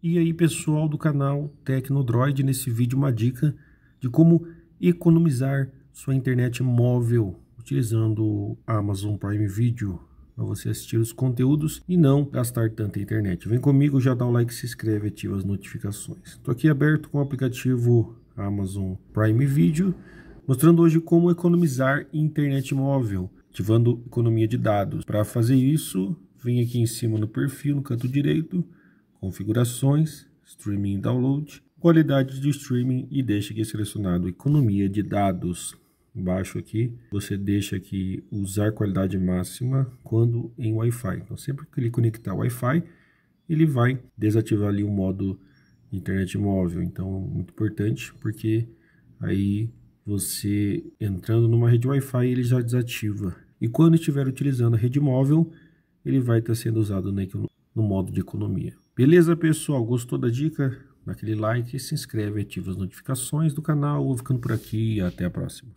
E aí pessoal do canal Tecnodroid, nesse vídeo uma dica de como economizar sua internet móvel utilizando o Amazon Prime Video para você assistir os conteúdos e não gastar tanta internet. Vem comigo, já dá o like, se inscreve, ativa as notificações. Estou aqui aberto com o aplicativo Amazon Prime Video, mostrando hoje como economizar internet móvel, ativando economia de dados. Para fazer isso, vem aqui em cima no perfil, no canto direito, configurações, streaming e download, qualidade de streaming e deixa aqui selecionado economia de dados. Embaixo aqui, você deixa aqui usar qualidade máxima quando em Wi-Fi. Então, sempre que ele conectar Wi-Fi, ele vai desativar ali o modo internet móvel. Então, muito importante, porque aí você entrando numa rede Wi-Fi, ele já desativa. E quando estiver utilizando a rede móvel, ele vai estar sendo usado né, é no modo de economia. Beleza, pessoal? Gostou da dica? Daquele like, se inscreve, ativa as notificações do canal. Vou ficando por aqui e até a próxima.